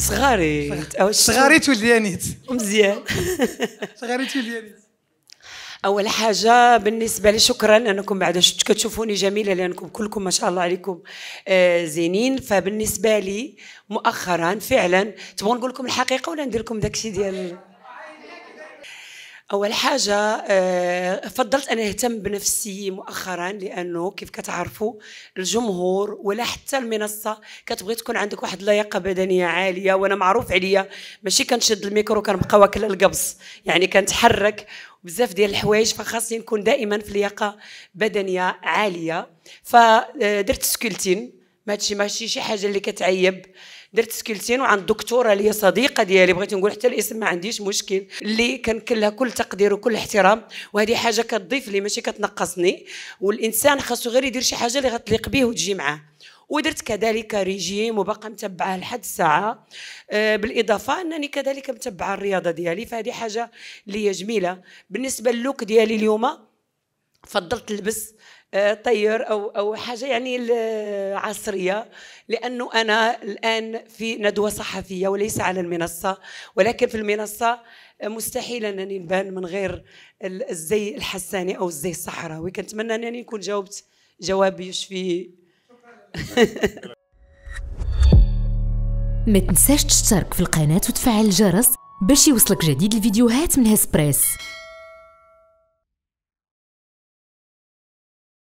صغاري صغاري صغاريت مزيان صغاريت وليانيت اول حاجه بالنسبه لي شكرا انكم بعد كتشوفوني جميله لانكم كلكم ما شاء الله عليكم آه، زينين فبالنسبه لي مؤخرا فعلا تبغون نقول لكم الحقيقه ولا ندير لكم داكشي ديال اول حاجه آه، فضلت ان اهتم بنفسي مؤخرا لانه كيف كتعرفوا الجمهور ولا حتى المنصه كتبغي تكون عندك واحد اللياقه بدنيه عاليه وانا معروف عليا ماشي كنشد الميكرو كنبقى واكله القبص يعني كنتحرك بزاف ديال الحوايج فخاصني نكون دائما في لياقه بدنيه عاليه فدرت آه، سكولتين ما هادشي ماشي شي حاجه اللي كتعيب درت سكيلتين وعند دكتوره اللي هي صديقه ديالي بغيت نقول حتى الاسم ما عنديش مشكل اللي كنكلها كل تقدير وكل احترام وهذه حاجه كتضيف لي ماشي كتنقصني والانسان خاصو غير يدير شي حاجه اللي غتليق به وتجي معاه ودرت كذلك ريجيم وباقا متبعه لحد الساعه آه، بالاضافه انني كذلك متبعه الرياضه ديالي فهذه حاجه اللي هي جميله بالنسبه للوك ديالي اليوم فضلت نلبس آه، طير او او حاجه يعني عصريه لانه انا الان في ندوه صحفيه وليس على المنصه ولكن في المنصه آه، مستحيل انني نبان من غير الزي الحساني او الزي الصحراوي كنتمنى انني نكون جاوبت جواب يشفي ما تنساش تشترك في القناه وتفعل الجرس باش يوصلك جديد الفيديوهات من هسبريس